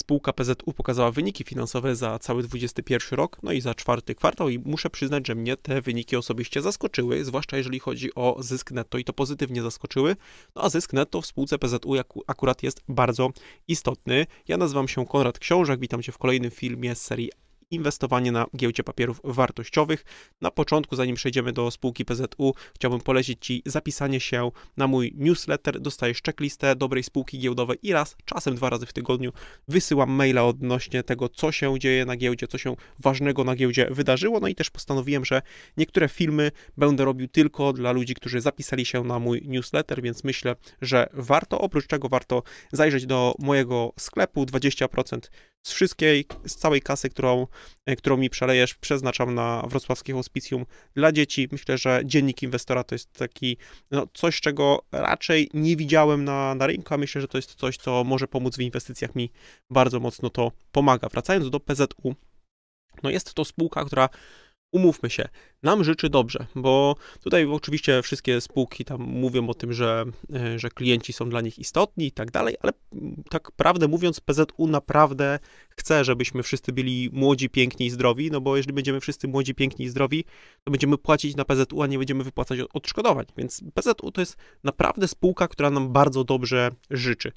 Spółka PZU pokazała wyniki finansowe za cały 2021 rok, no i za czwarty kwartał i muszę przyznać, że mnie te wyniki osobiście zaskoczyły, zwłaszcza jeżeli chodzi o zysk netto i to pozytywnie zaskoczyły. No a zysk netto w spółce PZU akurat jest bardzo istotny. Ja nazywam się Konrad Książak, witam Cię w kolejnym filmie z serii inwestowanie na giełdzie papierów wartościowych. Na początku, zanim przejdziemy do spółki PZU, chciałbym polecić Ci zapisanie się na mój newsletter. Dostajesz checklistę dobrej spółki giełdowej i raz, czasem dwa razy w tygodniu wysyłam maila odnośnie tego, co się dzieje na giełdzie, co się ważnego na giełdzie wydarzyło. No i też postanowiłem, że niektóre filmy będę robił tylko dla ludzi, którzy zapisali się na mój newsletter, więc myślę, że warto. Oprócz czego warto zajrzeć do mojego sklepu 20% z wszystkiej, z całej kasy, którą, e, którą mi przelejesz, przeznaczam na wrocławskie hospicjum dla dzieci. Myślę, że dziennik inwestora to jest taki, no, coś, czego raczej nie widziałem na, na rynku, a myślę, że to jest coś, co może pomóc w inwestycjach. Mi bardzo mocno to pomaga. Wracając do PZU, no jest to spółka, która umówmy się, nam życzy dobrze, bo tutaj oczywiście wszystkie spółki tam mówią o tym, że, e, że klienci są dla nich istotni i tak dalej, ale mm, tak prawdę mówiąc, PZU naprawdę chce, żebyśmy wszyscy byli młodzi, piękni i zdrowi, no bo jeżeli będziemy wszyscy młodzi, piękni i zdrowi, to będziemy płacić na PZU, a nie będziemy wypłacać odszkodowań, więc PZU to jest naprawdę spółka, która nam bardzo dobrze życzy.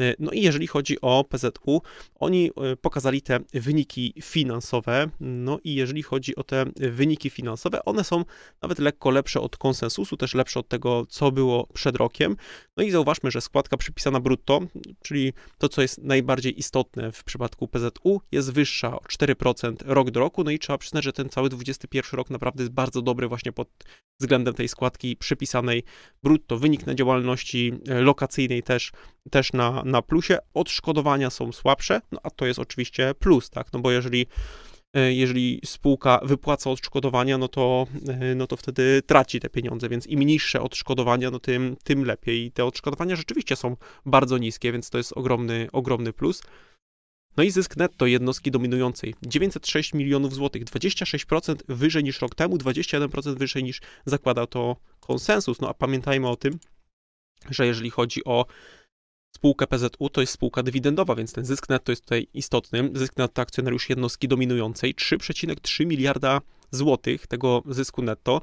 E, no i jeżeli chodzi o PZU, oni e, pokazali te wyniki finansowe. No i jeżeli chodzi o te wyniki finansowe, one są nawet lekko lepsze od konsensusu, też lepsze od tego, co było przed rokiem. No i zauważmy, że składka przypisana brutto, czyli to, co jest najbardziej istotne w przypadku PZU, jest wyższa o 4% rok do roku. No i trzeba przyznać, że ten cały 21 rok naprawdę jest bardzo dobry właśnie pod względem tej składki przypisanej brutto. Wynik na działalności e, lokacyjnej też też na, na plusie, odszkodowania są słabsze, no a to jest oczywiście plus, tak, no bo jeżeli e, jeżeli spółka wypłaca odszkodowania, no to, e, no to wtedy traci te pieniądze, więc im niższe odszkodowania, no tym, tym lepiej. I te odszkodowania rzeczywiście są bardzo niskie, więc to jest ogromny, ogromny plus. No i zysk netto jednostki dominującej 906 milionów złotych, 26% wyżej niż rok temu, 21% wyżej niż zakłada to konsensus. No a pamiętajmy o tym, że jeżeli chodzi o Spółka PZU to jest spółka dywidendowa, więc ten zysk netto jest tutaj istotny. Zysk netto akcjonariusz jednostki dominującej 3,3 miliarda złotych tego zysku netto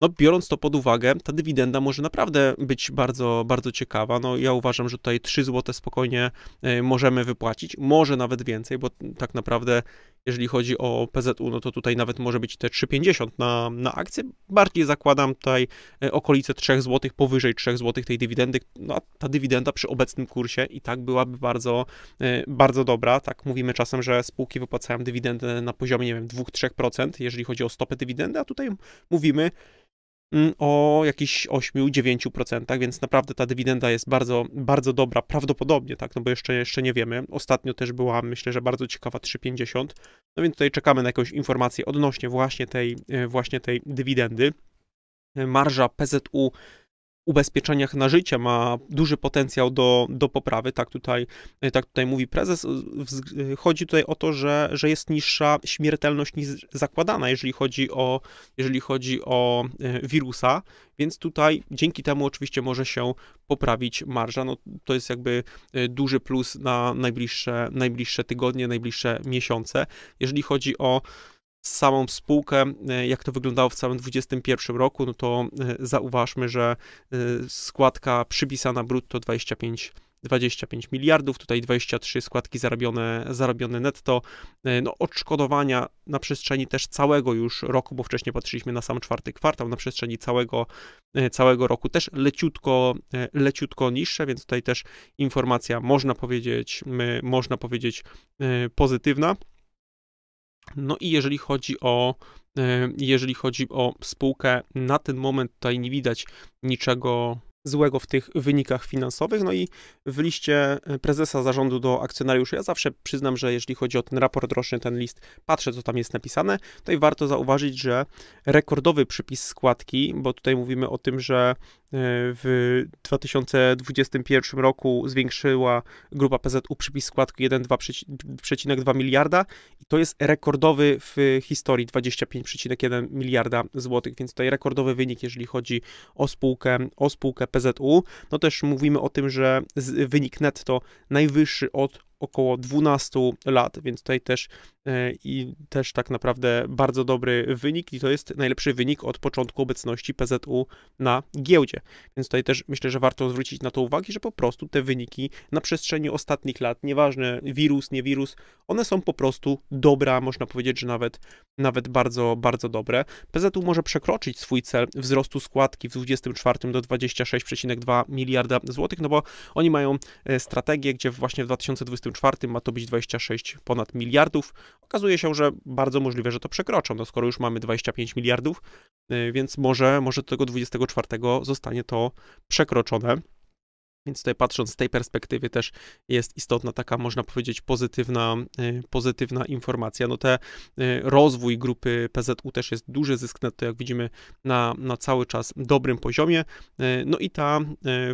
no biorąc to pod uwagę, ta dywidenda może naprawdę być bardzo, bardzo ciekawa. No ja uważam, że tutaj 3 zł spokojnie e, możemy wypłacić, może nawet więcej, bo tak naprawdę jeżeli chodzi o PZU, no to tutaj nawet może być te 3,50 na, na akcję. Bardziej zakładam tutaj e, okolice 3 zł, powyżej 3 zł tej dywidendy. No, a ta dywidenda przy obecnym kursie i tak byłaby bardzo, e, bardzo dobra. Tak mówimy czasem, że spółki wypłacają dywidendę na poziomie, nie wiem, 2-3%, jeżeli chodzi o stopę dywidendy, a tutaj mówimy, Mm, o jakichś 8-9%, więc naprawdę ta dywidenda jest bardzo, bardzo dobra, prawdopodobnie, tak, no bo jeszcze, jeszcze nie wiemy. Ostatnio też była, myślę, że bardzo ciekawa 3,50, no więc tutaj czekamy na jakąś informację odnośnie właśnie tej, e, właśnie tej dywidendy. E, marża PZU ubezpieczeniach na życie ma duży potencjał do, do poprawy, tak tutaj, tak tutaj mówi prezes. Chodzi tutaj o to, że, że jest niższa śmiertelność niż zakładana, jeżeli chodzi, o, jeżeli chodzi o e, wirusa, więc tutaj dzięki temu oczywiście może się poprawić marża. No, to jest jakby e, duży plus na najbliższe, najbliższe tygodnie, najbliższe miesiące. Jeżeli chodzi o samą spółkę, e, jak to wyglądało w całym 2021 roku, no to e, zauważmy, że e, składka przypisana brutto 25 25 miliardów, tutaj 23 składki zarabione, netto, no odszkodowania na przestrzeni też całego już roku, bo wcześniej patrzyliśmy na sam czwarty kwartał, na przestrzeni całego, całego roku też leciutko, leciutko niższe, więc tutaj też informacja można powiedzieć, można powiedzieć pozytywna. No i jeżeli chodzi o e, jeżeli chodzi o spółkę, na ten moment tutaj nie widać niczego złego w tych wynikach finansowych. No i w liście e, prezesa zarządu do akcjonariuszy, ja zawsze przyznam, że jeżeli chodzi o ten raport roczny, ten list, patrzę, co tam jest napisane. Tutaj warto zauważyć, że rekordowy przypis składki, bo tutaj mówimy o tym, że e, w 2021 roku zwiększyła grupa PZU przypis składki 1,2 miliarda to jest rekordowy w historii 25,1 miliarda złotych, więc tutaj rekordowy wynik, jeżeli chodzi o spółkę, o spółkę PZU. No też mówimy o tym, że wynik netto najwyższy od około 12 lat, więc tutaj też e, i też tak naprawdę bardzo dobry wynik i to jest najlepszy wynik od początku obecności PZU na giełdzie. Więc tutaj też myślę, że warto zwrócić na to uwagę, że po prostu te wyniki na przestrzeni ostatnich lat, nieważne wirus, nie wirus, one są po prostu dobra, można powiedzieć, że nawet, nawet bardzo, bardzo dobre. PZU może przekroczyć swój cel wzrostu składki w 2024 do 26,2 miliarda złotych, no bo oni mają e, strategię, gdzie właśnie w 2020 2024 ma to być 26 ponad miliardów. Okazuje się, że bardzo możliwe, że to przekroczą, no skoro już mamy 25 miliardów, y, więc może, może do tego 24 zostanie to przekroczone więc tutaj patrząc z tej perspektywy też jest istotna taka, można powiedzieć, pozytywna, e, pozytywna informacja. No te e, rozwój grupy PZU też jest duży, zysk netto, jak widzimy, na, na cały czas dobrym poziomie. E, no i ta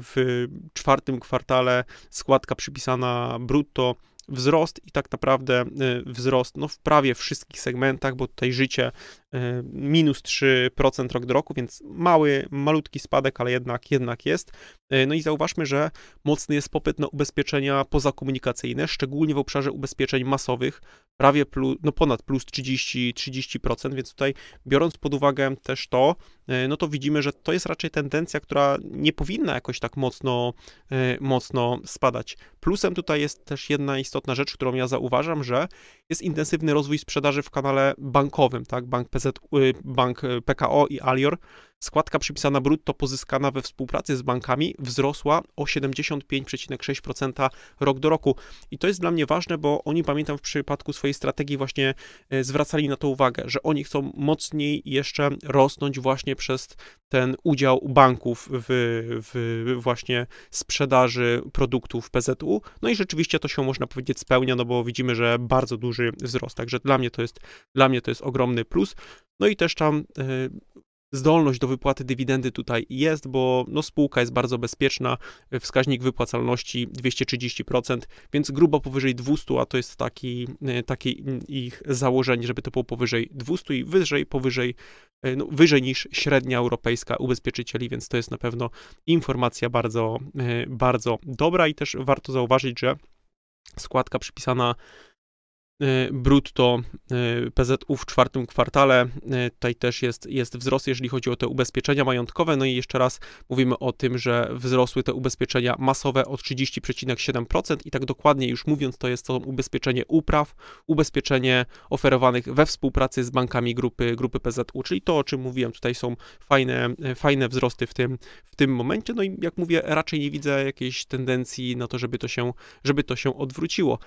w czwartym kwartale składka przypisana brutto wzrost i tak naprawdę wzrost no, w prawie wszystkich segmentach, bo tutaj życie Y, minus 3% rok do roku, więc mały, malutki spadek, ale jednak, jednak jest. Y, no i zauważmy, że mocny jest popyt na ubezpieczenia pozakomunikacyjne, szczególnie w obszarze ubezpieczeń masowych, prawie plus, no ponad plus 30, 30%, więc tutaj biorąc pod uwagę też to, y, no to widzimy, że to jest raczej tendencja, która nie powinna jakoś tak mocno, mocno spadać. Plusem tutaj jest też jedna istotna rzecz, którą ja zauważam, że jest intensywny rozwój sprzedaży w kanale bankowym, tak, bank PZ, y, Bank y, PKO i Alior Składka przypisana brutto pozyskana we współpracy z bankami wzrosła o 75,6% rok do roku. I to jest dla mnie ważne, bo oni, pamiętam, w przypadku swojej strategii właśnie e, zwracali na to uwagę, że oni chcą mocniej jeszcze rosnąć właśnie przez ten udział banków w, w właśnie sprzedaży produktów PZU. No i rzeczywiście to się można powiedzieć spełnia, no bo widzimy, że bardzo duży wzrost. Także dla mnie to jest, dla mnie to jest ogromny plus. No i też tam e, zdolność do wypłaty dywidendy tutaj jest, bo no, spółka jest bardzo bezpieczna, wskaźnik wypłacalności 230%, więc grubo powyżej 200, a to jest taki, e, takie ich założenie, żeby to było powyżej 200 i wyżej, powyżej, e, no, wyżej niż średnia europejska ubezpieczycieli, więc to jest na pewno informacja bardzo, e, bardzo dobra i też warto zauważyć, że składka przypisana Y, brutto y, PZU w czwartym kwartale. Y, tutaj też jest, jest wzrost, jeżeli chodzi o te ubezpieczenia majątkowe. No i jeszcze raz mówimy o tym, że wzrosły te ubezpieczenia masowe o 30,7% i tak dokładnie już mówiąc, to jest to ubezpieczenie upraw, ubezpieczenie oferowanych we współpracy z bankami grupy, grupy PZU, czyli to, o czym mówiłem, tutaj są fajne, e, fajne wzrosty w tym, w tym momencie. No i jak mówię, raczej nie widzę jakiejś tendencji na to, żeby to się, żeby to się odwróciło.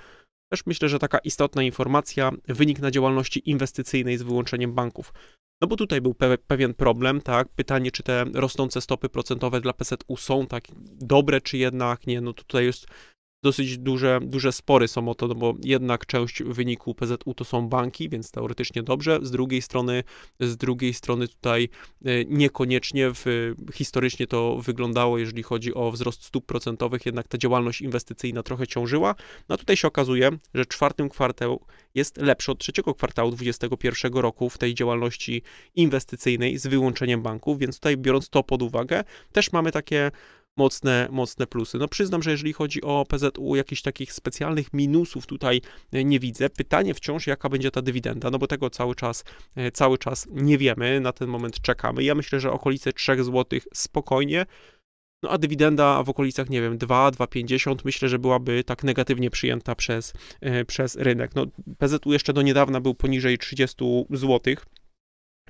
Też myślę, że taka istotna informacja, wynik na działalności inwestycyjnej z wyłączeniem banków. No bo tutaj był pe pewien problem, tak? Pytanie, czy te rosnące stopy procentowe dla PZU są tak dobre, czy jednak nie. No tutaj jest dosyć duże, duże spory są o to, no bo jednak część wyniku PZU to są banki, więc teoretycznie dobrze, z drugiej strony, z drugiej strony tutaj e, niekoniecznie w, historycznie to wyglądało, jeżeli chodzi o wzrost stóp procentowych, jednak ta działalność inwestycyjna trochę ciążyła, no tutaj się okazuje, że czwartym kwartał jest lepszy od trzeciego kwartału 2021 roku w tej działalności inwestycyjnej z wyłączeniem banków, więc tutaj biorąc to pod uwagę, też mamy takie mocne, mocne plusy. No przyznam, że jeżeli chodzi o PZU, jakichś takich specjalnych minusów tutaj e, nie widzę. Pytanie wciąż, jaka będzie ta dywidenda, no bo tego cały czas, e, cały czas nie wiemy, na ten moment czekamy. Ja myślę, że okolice 3 zł spokojnie. No a dywidenda w okolicach, nie wiem, 2, 2,50 myślę, że byłaby tak negatywnie przyjęta przez, e, przez rynek. No PZU jeszcze do niedawna był poniżej 30 zł,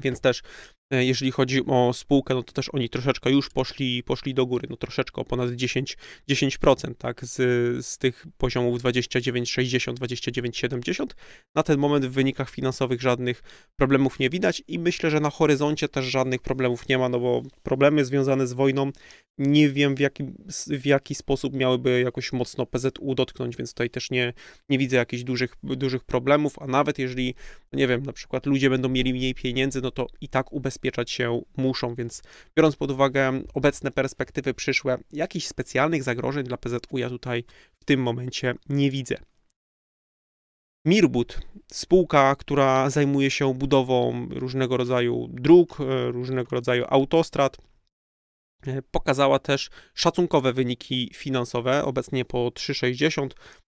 więc też E, jeżeli chodzi o spółkę, no to też oni troszeczkę już poszli, poszli do góry, no troszeczkę ponad 10%, 10% tak, z, z tych poziomów 29,60, 29,70. Na ten moment w wynikach finansowych żadnych problemów nie widać i myślę, że na horyzoncie też żadnych problemów nie ma, no bo problemy związane z wojną nie wiem w jaki, w jaki sposób miałyby jakoś mocno PZU dotknąć, więc tutaj też nie, nie widzę jakichś dużych, dużych problemów, a nawet jeżeli, no nie wiem, na przykład ludzie będą mieli mniej pieniędzy, no to i tak ubezpieczenie zabezpieczać się muszą, więc biorąc pod uwagę obecne perspektywy przyszłe, jakichś specjalnych zagrożeń dla PZU ja tutaj w tym momencie nie widzę. Mirbud, spółka, która zajmuje się budową różnego rodzaju dróg, e, różnego rodzaju autostrad, e, pokazała też szacunkowe wyniki finansowe, obecnie po 3,60.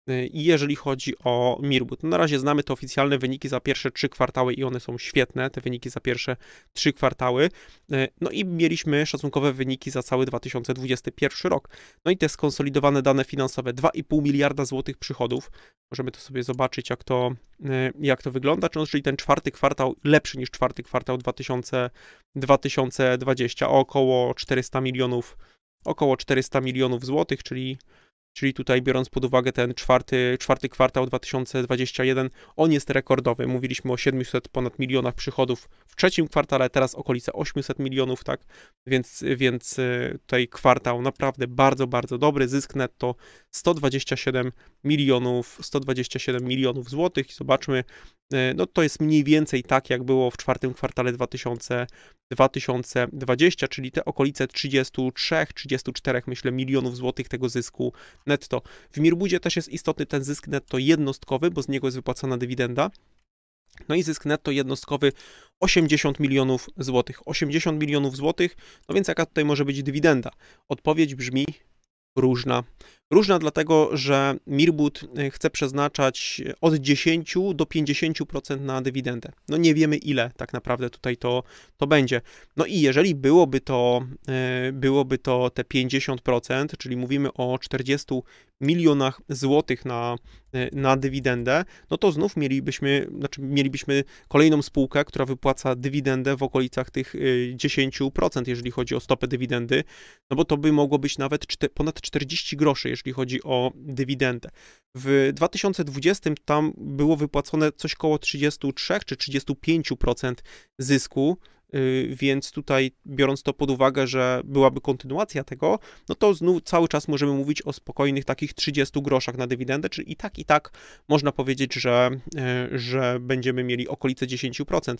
Y, I jeżeli chodzi o Mirwood, no na razie znamy te oficjalne wyniki za pierwsze trzy kwartały i one są świetne, te wyniki za pierwsze trzy kwartały. Y, no i mieliśmy szacunkowe wyniki za cały 2021 rok. No i te skonsolidowane dane finansowe, 2,5 miliarda złotych przychodów. Możemy to sobie zobaczyć, jak to, y, jak to wygląda, czyli ten czwarty kwartał lepszy niż czwarty kwartał 2000, 2020 o około 400 milionów, około 400 milionów złotych, czyli czyli tutaj biorąc pod uwagę ten czwarty, czwarty kwartał 2021, on jest rekordowy. Mówiliśmy o 700 ponad milionach przychodów w trzecim kwartale, teraz okolice 800 milionów, tak? Więc, więc y, tutaj kwartał naprawdę bardzo, bardzo dobry. Zysk netto 127 milionów, 127 milionów złotych i zobaczmy, E, no to jest mniej więcej tak, jak było w czwartym kwartale 2000, 2020, czyli te okolice 33-34, myślę, milionów złotych tego zysku netto. W Mirbudzie też jest istotny ten zysk netto jednostkowy, bo z niego jest wypłacana dywidenda. No i zysk netto jednostkowy 80 milionów złotych. 80 milionów złotych, no więc jaka tutaj może być dywidenda? Odpowiedź brzmi różna. Różna dlatego, że Mirbud e, chce przeznaczać od 10 do 50% na dywidendę. No nie wiemy ile tak naprawdę tutaj to, to będzie. No i jeżeli byłoby to, e, byłoby to te 50%, czyli mówimy o 40 milionach złotych na, e, na dywidendę, no to znów mielibyśmy, znaczy mielibyśmy kolejną spółkę, która wypłaca dywidendę w okolicach tych 10%, jeżeli chodzi o stopę dywidendy, no bo to by mogło być nawet ponad 40 groszy, jeśli chodzi o dywidendę. W 2020 tam było wypłacone coś koło 33 czy 35% zysku, y, więc tutaj biorąc to pod uwagę, że byłaby kontynuacja tego, no to znów cały czas możemy mówić o spokojnych takich 30 groszach na dywidendę, czyli i tak, i tak można powiedzieć, że, y, że będziemy mieli okolice 10%.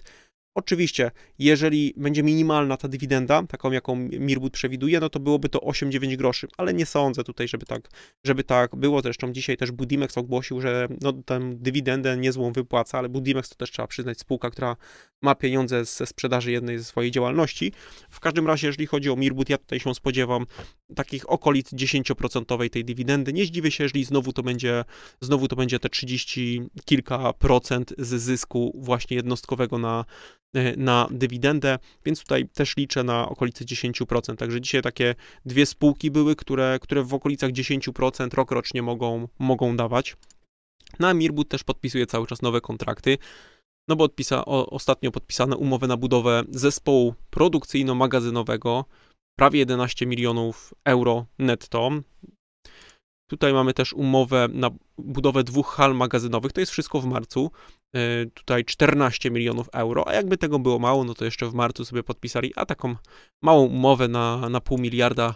Oczywiście, jeżeli będzie minimalna ta dywidenda, taką jaką Mirbud przewiduje, no to byłoby to 8-9 groszy, ale nie sądzę tutaj, żeby tak, żeby tak było. Zresztą dzisiaj też Budimex ogłosił, że no, tę dywidendę niezłą wypłaca, ale Budimex to też trzeba przyznać spółka, która ma pieniądze ze sprzedaży jednej ze swojej działalności. W każdym razie, jeżeli chodzi o Mirbud, ja tutaj się spodziewam takich okolic 10% tej dywidendy. Nie zdziwię się, jeżeli znowu to będzie, znowu to będzie te 30 kilka procent z zysku właśnie jednostkowego na E, na dywidendę, więc tutaj też liczę na okolice 10%. Także dzisiaj takie dwie spółki były, które, które w okolicach 10% rok rocznie mogą, mogą dawać. Na no Mirbud też podpisuje cały czas nowe kontrakty, no bo odpisa, o, ostatnio podpisano umowę na budowę zespołu produkcyjno-magazynowego, prawie 11 milionów euro netto. Tutaj mamy też umowę na budowę dwóch hal magazynowych, to jest wszystko w marcu. Y, tutaj 14 milionów euro, a jakby tego było mało, no to jeszcze w marcu sobie podpisali, a taką małą umowę na, na pół miliarda,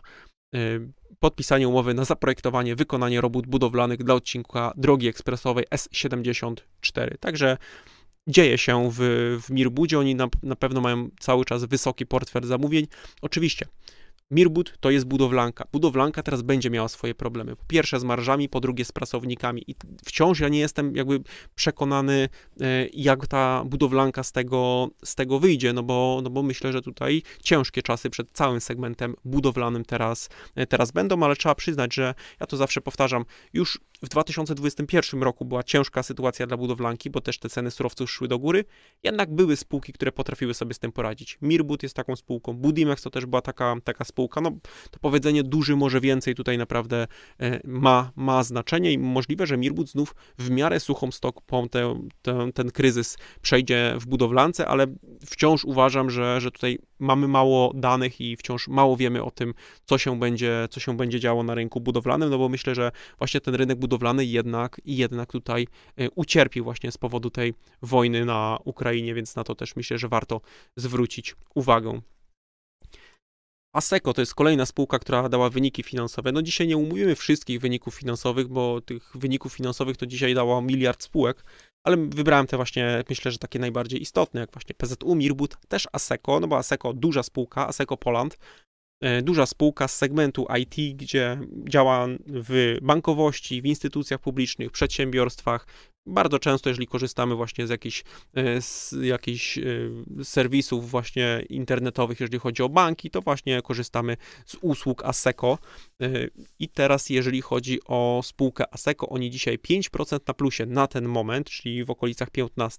y, podpisanie umowy na zaprojektowanie, wykonanie robót budowlanych dla odcinka drogi ekspresowej S74. Także dzieje się w, w Mirbudzie, oni na, na pewno mają cały czas wysoki portfel zamówień. Oczywiście Mirbud to jest budowlanka. Budowlanka teraz będzie miała swoje problemy. Po pierwsze z marżami, po drugie z pracownikami. I wciąż ja nie jestem jakby przekonany, e, jak ta budowlanka z tego, z tego wyjdzie, no bo, no bo myślę, że tutaj ciężkie czasy przed całym segmentem budowlanym teraz, e, teraz będą, ale trzeba przyznać, że ja to zawsze powtarzam, już w 2021 roku była ciężka sytuacja dla budowlanki, bo też te ceny surowców szły do góry, jednak były spółki, które potrafiły sobie z tym poradzić. Mirbud jest taką spółką, Budimex to też była taka, taka spółka, spółka. No, to powiedzenie duży może więcej tutaj naprawdę e, ma, ma znaczenie i możliwe, że Mirbud znów w miarę suchą stopą ten, ten, ten kryzys przejdzie w budowlance, ale wciąż uważam, że, że tutaj mamy mało danych i wciąż mało wiemy o tym, co się będzie, co się będzie działo na rynku budowlanym, no bo myślę, że właśnie ten rynek budowlany jednak, jednak tutaj e, ucierpi właśnie z powodu tej wojny na Ukrainie, więc na to też myślę, że warto zwrócić uwagę. ASECO to jest kolejna spółka, która dała wyniki finansowe. No dzisiaj nie umówimy wszystkich wyników finansowych, bo tych wyników finansowych to dzisiaj dało miliard spółek, ale wybrałem te właśnie, myślę, że takie najbardziej istotne, jak właśnie PZU, Mirbut, też ASECO. no bo ASECO duża spółka, ASECO Poland, e, duża spółka z segmentu IT, gdzie działa w bankowości, w instytucjach publicznych, przedsiębiorstwach, bardzo często, jeżeli korzystamy właśnie z jakichś, e, z jakichś e, serwisów właśnie internetowych, jeżeli chodzi o banki, to właśnie korzystamy z usług ASECO. E, I teraz, jeżeli chodzi o spółkę ASECO, oni dzisiaj 5% na plusie na ten moment, czyli w okolicach 15,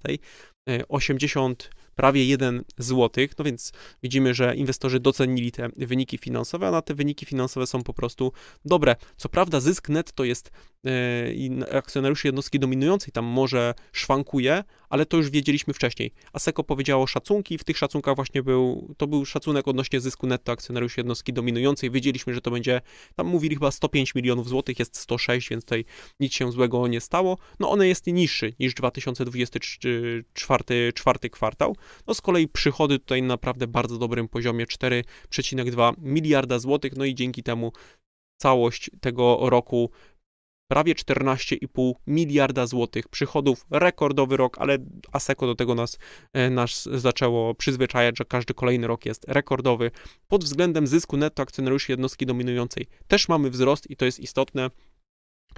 80 prawie 1 zł. No więc widzimy, że inwestorzy docenili te wyniki finansowe, a na te wyniki finansowe są po prostu dobre. Co prawda zysk net to jest yy, akcjonariuszy jednostki dominującej, tam może szwankuje, ale to już wiedzieliśmy wcześniej. ASECO powiedziało szacunki, w tych szacunkach właśnie był, to był szacunek odnośnie zysku netto akcjonariuszy jednostki dominującej, wiedzieliśmy, że to będzie, tam mówili chyba 105 milionów złotych, jest 106, więc tutaj nic się złego nie stało. No one jest niższy niż 2024 czwarty kwartał. No z kolei przychody tutaj na naprawdę bardzo dobrym poziomie 4,2 miliarda złotych, no i dzięki temu całość tego roku prawie 14,5 miliarda złotych przychodów, rekordowy rok, ale Aseko do tego nas, e, nas zaczęło przyzwyczajać, że każdy kolejny rok jest rekordowy. Pod względem zysku netto akcjonariuszy jednostki dominującej też mamy wzrost i to jest istotne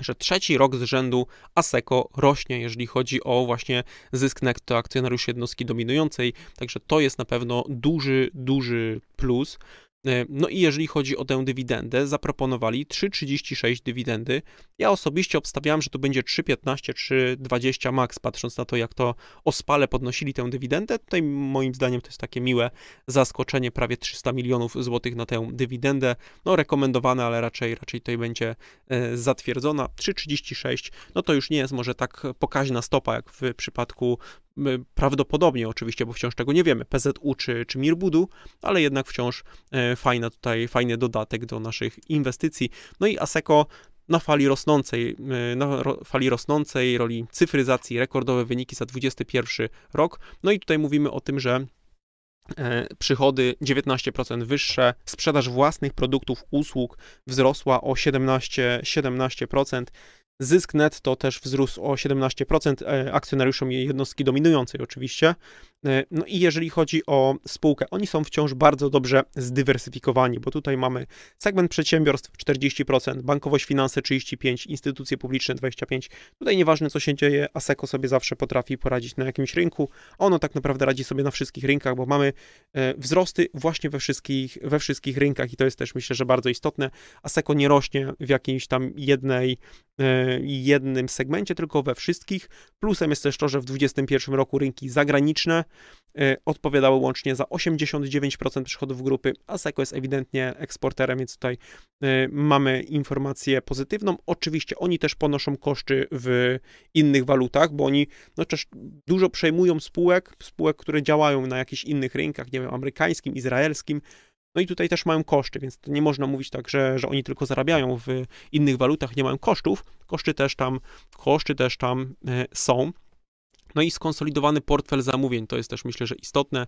że trzeci rok z rzędu ASECO rośnie, jeżeli chodzi o właśnie zysk netto akcjonariuszy jednostki dominującej, także to jest na pewno duży, duży plus. E, no i jeżeli chodzi o tę dywidendę, zaproponowali 3,36 dywidendy. Ja osobiście obstawiałem, że to będzie 3,15, 3,20 max, patrząc na to, jak to ospale podnosili tę dywidendę. Tutaj moim zdaniem to jest takie miłe zaskoczenie, prawie 300 milionów złotych na tę dywidendę. No rekomendowane, ale raczej, raczej tutaj będzie e, zatwierdzona. 3,36, no to już nie jest może tak pokaźna stopa, jak w przypadku prawdopodobnie oczywiście, bo wciąż tego nie wiemy, PZU czy, czy Mirbudu, ale jednak wciąż e, fajna tutaj, fajny dodatek do naszych inwestycji. No i Aseko na fali rosnącej, na ro, fali rosnącej roli cyfryzacji, rekordowe wyniki za 21 rok. No i tutaj mówimy o tym, że e, przychody 19% wyższe, sprzedaż własnych produktów, usług wzrosła o 17, 17%, Zysk netto też wzrósł o 17% e, akcjonariuszom jej jednostki dominującej oczywiście, E, no i jeżeli chodzi o spółkę, oni są wciąż bardzo dobrze zdywersyfikowani, bo tutaj mamy segment przedsiębiorstw 40%, bankowość, finanse 35%, instytucje publiczne 25%. Tutaj nieważne co się dzieje, Aseco sobie zawsze potrafi poradzić na jakimś rynku. Ono tak naprawdę radzi sobie na wszystkich rynkach, bo mamy e, wzrosty właśnie we wszystkich, we wszystkich rynkach i to jest też myślę, że bardzo istotne. Aseco nie rośnie w jakiejś tam jednej, e, jednym segmencie, tylko we wszystkich. Plusem jest też to, że w 2021 roku rynki zagraniczne Y, odpowiadały łącznie za 89% przychodów grupy, a Seco jest ewidentnie eksporterem, więc tutaj y, mamy informację pozytywną. Oczywiście oni też ponoszą koszty w innych walutach, bo oni no, też dużo przejmują spółek, spółek, które działają na jakichś innych rynkach, nie wiem, amerykańskim, izraelskim, no i tutaj też mają koszty, więc nie można mówić tak, że, że oni tylko zarabiają w innych walutach, nie mają kosztów. Koszty też tam, koszty też tam y, są. No i skonsolidowany portfel zamówień, to jest też myślę, że istotne.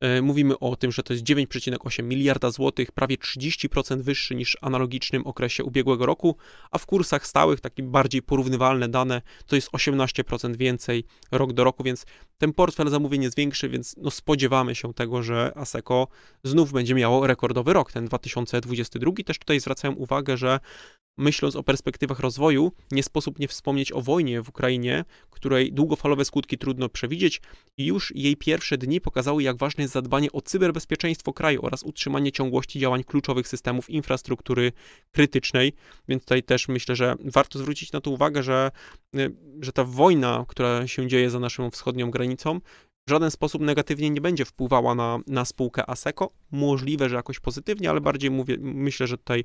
E, mówimy o tym, że to jest 9,8 miliarda złotych, prawie 30% wyższy niż w analogicznym okresie ubiegłego roku, a w kursach stałych, takie bardziej porównywalne dane, to jest 18% więcej rok do roku, więc ten portfel zamówień jest większy, więc no spodziewamy się tego, że Asseco znów będzie miało rekordowy rok, ten 2022. Też tutaj zwracają uwagę, że myśląc o perspektywach rozwoju, nie sposób nie wspomnieć o wojnie w Ukrainie, której długofalowe skutki trudno przewidzieć. Już jej pierwsze dni pokazały, jak ważne jest zadbanie o cyberbezpieczeństwo kraju oraz utrzymanie ciągłości działań kluczowych systemów infrastruktury krytycznej. Więc tutaj też myślę, że warto zwrócić na to uwagę, że, y, że ta wojna, która się dzieje za naszą wschodnią granicą, w żaden sposób negatywnie nie będzie wpływała na, na spółkę ASECO. Możliwe, że jakoś pozytywnie, ale bardziej mówię, myślę, że tutaj,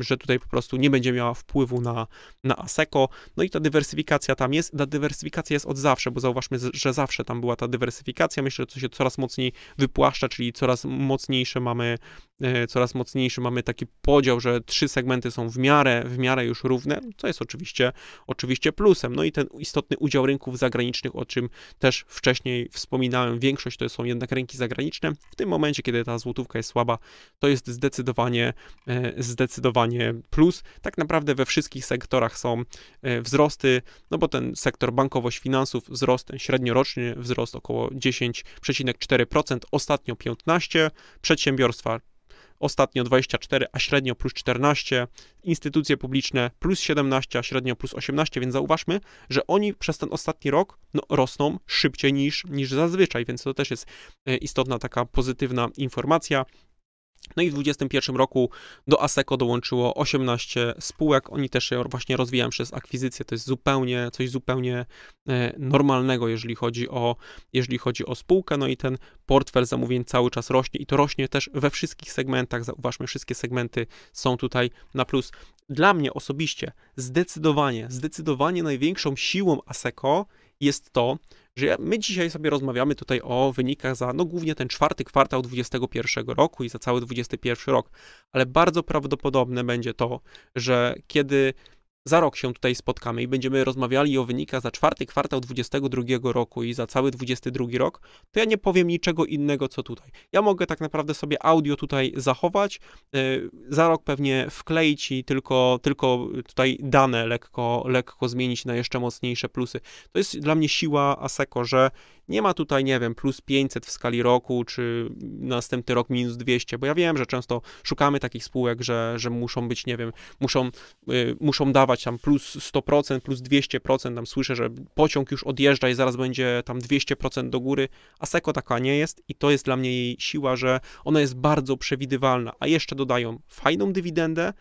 że tutaj po prostu nie będzie miała wpływu na, na ASECO. No i ta dywersyfikacja tam jest. Ta dywersyfikacja jest od zawsze, bo zauważmy, że zawsze tam była ta dywersyfikacja. Myślę, że to się coraz mocniej wypłaszcza, czyli coraz mocniejsze mamy E, coraz mocniejszy mamy taki podział, że trzy segmenty są w miarę, w miarę już równe, co jest oczywiście, oczywiście plusem. No i ten istotny udział rynków zagranicznych, o czym też wcześniej wspominałem, większość to są jednak rynki zagraniczne. W tym momencie, kiedy ta złotówka jest słaba, to jest zdecydowanie, e, zdecydowanie plus. Tak naprawdę we wszystkich sektorach są e, wzrosty, no bo ten sektor bankowość-finansów wzrost, ten średnioroczny wzrost około 10,4%, ostatnio 15, przedsiębiorstwa ostatnio 24, a średnio plus 14, instytucje publiczne plus 17, a średnio plus 18, więc zauważmy, że oni przez ten ostatni rok no, rosną szybciej niż, niż zazwyczaj, więc to też jest e, istotna taka pozytywna informacja. No i w 2021 roku do ASECO dołączyło 18 spółek. Oni też je właśnie rozwijają przez akwizycję. To jest zupełnie coś zupełnie e, normalnego, jeżeli chodzi o, jeżeli chodzi o spółkę. No i ten portfel zamówień cały czas rośnie i to rośnie też we wszystkich segmentach. Zauważmy, wszystkie segmenty są tutaj na plus. Dla mnie osobiście zdecydowanie, zdecydowanie największą siłą ASECO jest to, że my dzisiaj sobie rozmawiamy tutaj o wynikach za, no głównie ten czwarty kwartał 2021 roku i za cały 2021 rok, ale bardzo prawdopodobne będzie to, że kiedy za rok się tutaj spotkamy i będziemy rozmawiali o wynikach za czwarty kwartał 2022 roku i za cały 2022 rok, to ja nie powiem niczego innego, co tutaj. Ja mogę tak naprawdę sobie audio tutaj zachować, e, za rok pewnie wkleić i tylko, tylko tutaj dane lekko, lekko zmienić na jeszcze mocniejsze plusy. To jest dla mnie siła ASECO, że nie ma tutaj, nie wiem, plus 500 w skali roku, czy następny rok minus 200, bo ja wiem, że często szukamy takich spółek, że, że muszą być, nie wiem, muszą, y, muszą dawać tam plus 100%, plus 200%, tam słyszę, że pociąg już odjeżdża i zaraz będzie tam 200% do góry, a Seko taka nie jest i to jest dla mnie jej siła, że ona jest bardzo przewidywalna, a jeszcze dodają fajną dywidendę,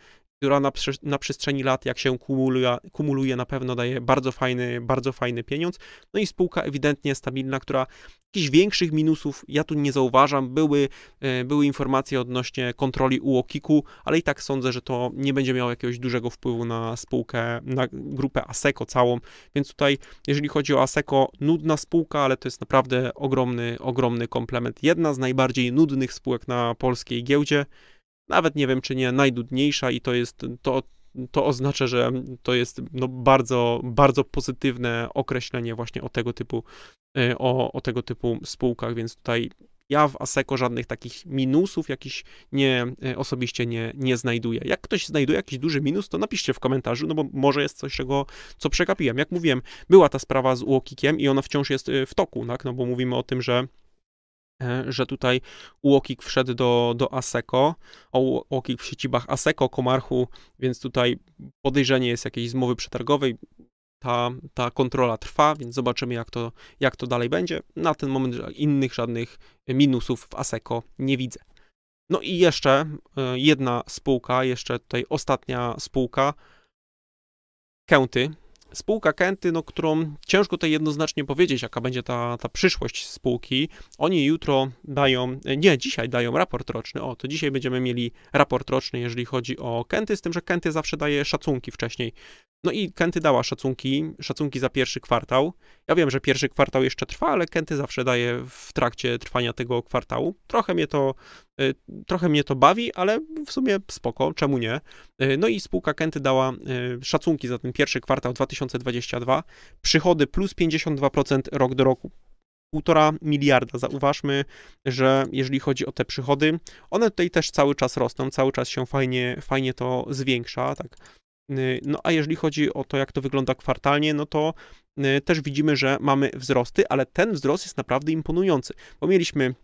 która na, na przestrzeni lat, jak się kumuluje, kumuluje, na pewno daje bardzo fajny, bardzo fajny pieniądz. No i spółka ewidentnie stabilna, która jakichś większych minusów ja tu nie zauważam. Były, e, były informacje odnośnie kontroli u Okiku, ale i tak sądzę, że to nie będzie miało jakiegoś dużego wpływu na spółkę, na grupę ASECO całą, więc tutaj, jeżeli chodzi o ASECO, nudna spółka, ale to jest naprawdę ogromny, ogromny komplement. Jedna z najbardziej nudnych spółek na polskiej giełdzie nawet nie wiem, czy nie najdudniejsza i to jest, to, to oznacza, że to jest no, bardzo, bardzo pozytywne określenie właśnie o tego typu, y, o, o tego typu spółkach, więc tutaj ja w ASECO żadnych takich minusów jakiś nie, y, osobiście nie, nie znajduję. Jak ktoś znajduje jakiś duży minus, to napiszcie w komentarzu, no bo może jest coś, czego, co przekapiłem. Jak mówiłem, była ta sprawa z UOKikiem i ona wciąż jest y, w toku, tak? no bo mówimy o tym, że E, że tutaj Łokik wszedł do, do Aseko, o Łokik w siedzibach Aseko, Komarchu, więc tutaj podejrzenie jest jakiejś zmowy przetargowej. Ta, ta kontrola trwa, więc zobaczymy, jak to, jak to dalej będzie. Na ten moment innych żadnych minusów w Aseko nie widzę. No i jeszcze e, jedna spółka, jeszcze tutaj ostatnia spółka, Kęty, spółka Kenty, no, którą ciężko tutaj jednoznacznie powiedzieć, jaka będzie ta, ta przyszłość spółki. Oni jutro dają, nie, dzisiaj dają raport roczny. O, to dzisiaj będziemy mieli raport roczny, jeżeli chodzi o Kenty, z tym, że Kenty zawsze daje szacunki wcześniej no i Kenty dała szacunki, szacunki za pierwszy kwartał. Ja wiem, że pierwszy kwartał jeszcze trwa, ale Kenty zawsze daje w trakcie trwania tego kwartału. Trochę mnie to, y, trochę mnie to bawi, ale w sumie spoko, czemu nie? Y, no i spółka Kenty dała y, szacunki za ten pierwszy kwartał 2022. Przychody plus 52% rok do roku półtora miliarda. Zauważmy, że jeżeli chodzi o te przychody, one tutaj też cały czas rosną, cały czas się fajnie, fajnie to zwiększa. Tak. Y, no a jeżeli chodzi o to, jak to wygląda kwartalnie, no to y, też widzimy, że mamy wzrosty, ale ten wzrost jest naprawdę imponujący, bo mieliśmy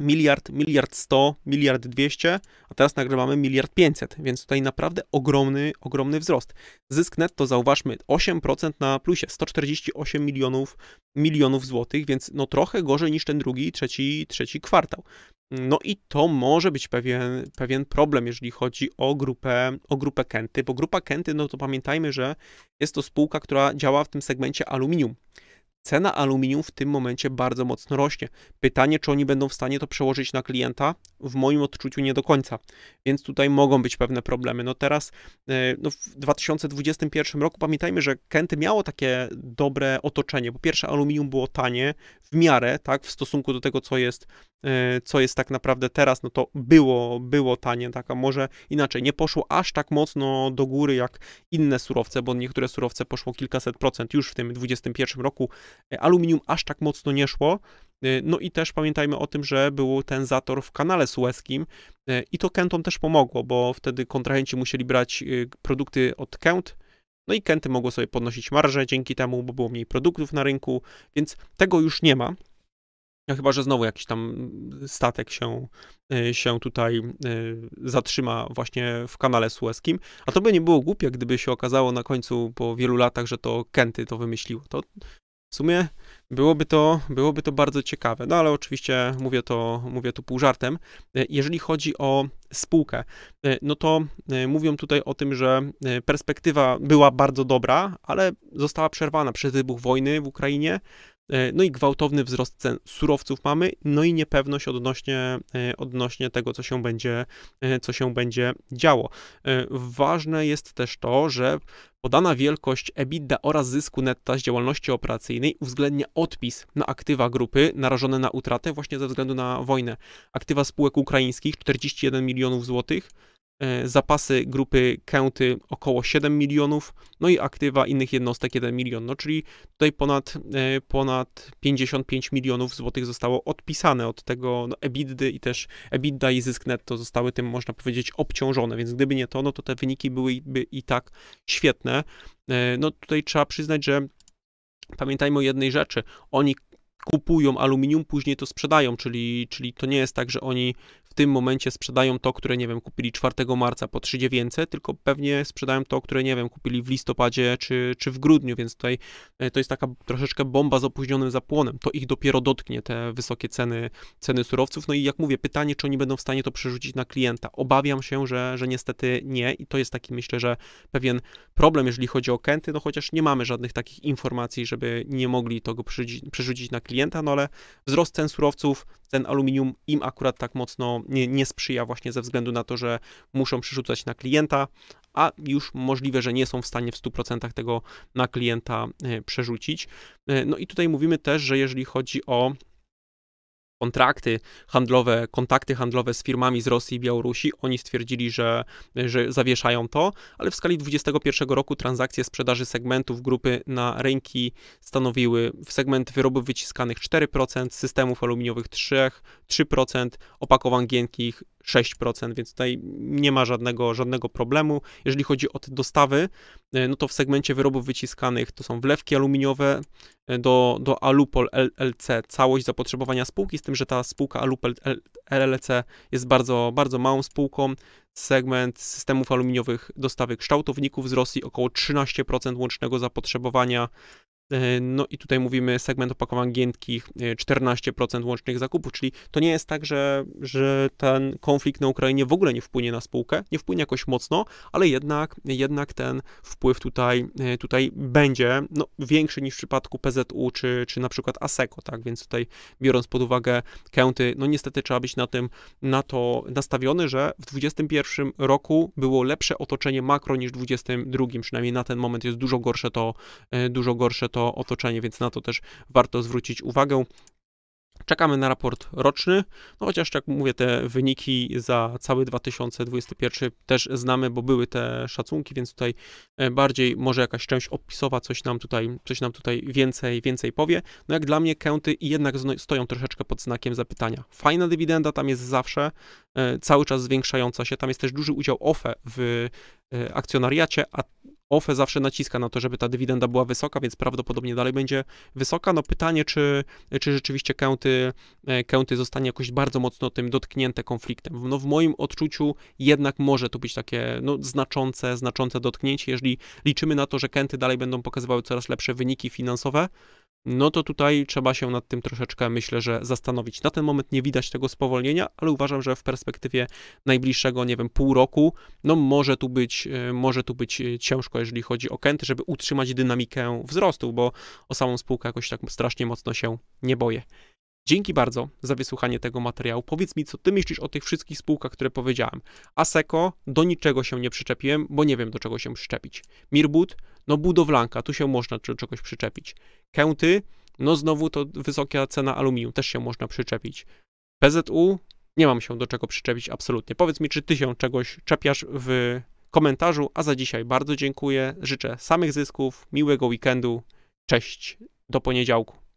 miliard, miliard sto, miliard dwieście, a teraz nagrywamy miliard 500, więc tutaj naprawdę ogromny, ogromny wzrost. Zysk netto, zauważmy, 8% na plusie, 148 milionów, milionów złotych, więc no trochę gorzej niż ten drugi, trzeci, trzeci kwartał. No i to może być pewien, pewien problem, jeżeli chodzi o grupę, o grupę Kenty, bo grupa Kenty, no to pamiętajmy, że jest to spółka, która działa w tym segmencie aluminium. Cena aluminium w tym momencie bardzo mocno rośnie. Pytanie, czy oni będą w stanie to przełożyć na klienta? W moim odczuciu nie do końca, więc tutaj mogą być pewne problemy. No teraz, e, no w 2021 roku pamiętajmy, że Kenty miało takie dobre otoczenie. Po pierwsze, aluminium było tanie w miarę, tak, w stosunku do tego, co jest, e, co jest tak naprawdę teraz, no to było, było tanie, tak, a może inaczej, nie poszło aż tak mocno do góry jak inne surowce, bo niektóre surowce poszło kilkaset procent już w tym 2021 roku, Aluminium aż tak mocno nie szło. E, no i też pamiętajmy o tym, że był ten zator w kanale sueskim e, i to Kentom też pomogło, bo wtedy kontrahenci musieli brać e, produkty od Kent, no i Kenty mogło sobie podnosić marże dzięki temu, bo było mniej produktów na rynku, więc tego już nie ma. No chyba, że znowu jakiś tam statek się, się tutaj zatrzyma właśnie w kanale sueskim. A to by nie było głupie, gdyby się okazało na końcu po wielu latach, że to Kenty to wymyśliło. To w sumie byłoby to, byłoby to bardzo ciekawe. No ale oczywiście mówię to, mówię tu pół żartem. E, jeżeli chodzi o spółkę, e, no to e, mówią tutaj o tym, że perspektywa była bardzo dobra, ale została przerwana przez wybuch wojny w Ukrainie. E, no i gwałtowny wzrost cen surowców mamy, no i niepewność odnośnie, e, odnośnie tego, co się, będzie, e, co się będzie działo. Ważne jest też to, że podana wielkość EBITDA oraz zysku netta z działalności operacyjnej uwzględnia odpis na aktywa grupy narażone na utratę właśnie ze względu na wojnę. Aktywa spółek ukraińskich 41 milionów złotych, E, zapasy grupy County około 7 milionów, no i aktywa innych jednostek 1 milion, no czyli tutaj ponad, e, ponad 55 milionów złotych zostało odpisane od tego no, EBITDA i też EBITDA i zysk netto zostały tym, można powiedzieć, obciążone, więc gdyby nie to, no to te wyniki byłyby i tak świetne. E, no tutaj trzeba przyznać, że pamiętajmy o jednej rzeczy, oni kupują aluminium, później to sprzedają, czyli, czyli to nie jest tak, że oni tym momencie sprzedają to, które, nie wiem, kupili 4 marca po 3900, tylko pewnie sprzedają to, które, nie wiem, kupili w listopadzie czy, czy w grudniu, więc tutaj e, to jest taka troszeczkę bomba z opóźnionym zapłonem. To ich dopiero dotknie, te wysokie ceny, ceny surowców. No i jak mówię, pytanie, czy oni będą w stanie to przerzucić na klienta. Obawiam się, że, że niestety nie i to jest taki, myślę, że pewien problem, jeżeli chodzi o Kenty, no chociaż nie mamy żadnych takich informacji, żeby nie mogli tego przerzucić, przerzucić na klienta, no ale wzrost cen surowców, ten aluminium im akurat tak mocno nie, nie sprzyja właśnie ze względu na to, że muszą przerzucać na klienta, a już możliwe, że nie są w stanie w 100% tego na klienta e, przerzucić. E, no i tutaj mówimy też, że jeżeli chodzi o kontrakty handlowe, kontakty handlowe z firmami z Rosji i Białorusi. Oni stwierdzili, że, że zawieszają to, ale w skali 2021 roku transakcje sprzedaży segmentów grupy na rynki stanowiły w segment wyrobów wyciskanych 4%, systemów aluminiowych 3%, 3% opakowań gienkich 6%, więc tutaj nie ma żadnego, żadnego problemu. Jeżeli chodzi o te dostawy, e, no to w segmencie wyrobów wyciskanych to są wlewki aluminiowe e, do, do Alupol LLC, całość zapotrzebowania spółki, z tym, że ta spółka Alupol LLC jest bardzo, bardzo małą spółką. Segment systemów aluminiowych dostawy kształtowników z Rosji około 13% łącznego zapotrzebowania E, no i tutaj mówimy segment opakowań giętkich, e, 14% łącznych zakupów, czyli to nie jest tak, że, że ten konflikt na Ukrainie w ogóle nie wpłynie na spółkę, nie wpłynie jakoś mocno, ale jednak, jednak ten wpływ tutaj, e, tutaj będzie no, większy niż w przypadku PZU czy, czy na przykład ASECO, tak, więc tutaj biorąc pod uwagę kęty, no niestety trzeba być na tym, na to nastawiony, że w 2021 roku było lepsze otoczenie makro niż w 2022, przynajmniej na ten moment jest dużo gorsze to, dużo gorsze to to otoczenie, więc na to też warto zwrócić uwagę. Czekamy na raport roczny, no chociaż jak mówię, te wyniki za cały 2021 też znamy, bo były te szacunki, więc tutaj e, bardziej może jakaś część opisowa coś nam tutaj, coś nam tutaj więcej, więcej powie. No jak dla mnie Kęty jednak stoją troszeczkę pod znakiem zapytania. Fajna dywidenda tam jest zawsze, e, cały czas zwiększająca się, tam jest też duży udział OFE w e, akcjonariacie, a OFE zawsze naciska na to, żeby ta dywidenda była wysoka, więc prawdopodobnie dalej będzie wysoka. No pytanie, czy, czy rzeczywiście kęty, County e, zostanie jakoś bardzo mocno tym dotknięte konfliktem. No w moim odczuciu jednak może to być takie no, znaczące, znaczące dotknięcie, jeżeli liczymy na to, że kęty dalej będą pokazywały coraz lepsze wyniki finansowe, no to tutaj trzeba się nad tym troszeczkę, myślę, że zastanowić. Na ten moment nie widać tego spowolnienia, ale uważam, że w perspektywie najbliższego, nie wiem, pół roku, no może tu być, e, może tu być e, ciężko, jeżeli chodzi o Kent, żeby utrzymać dynamikę wzrostu, bo o samą spółkę jakoś tak strasznie mocno się nie boję. Dzięki bardzo za wysłuchanie tego materiału. Powiedz mi, co ty myślisz o tych wszystkich spółkach, które powiedziałem. Aseko, do niczego się nie przyczepiłem, bo nie wiem, do czego się przyczepić. Mirbud, no budowlanka, tu się można do czegoś przyczepić. Kęty, no znowu to wysoka cena aluminium, też się można przyczepić. PZU, nie mam się do czego przyczepić absolutnie. Powiedz mi, czy ty się czegoś czepiasz w komentarzu, a za dzisiaj bardzo dziękuję. Życzę samych zysków, miłego weekendu. Cześć, do poniedziałku.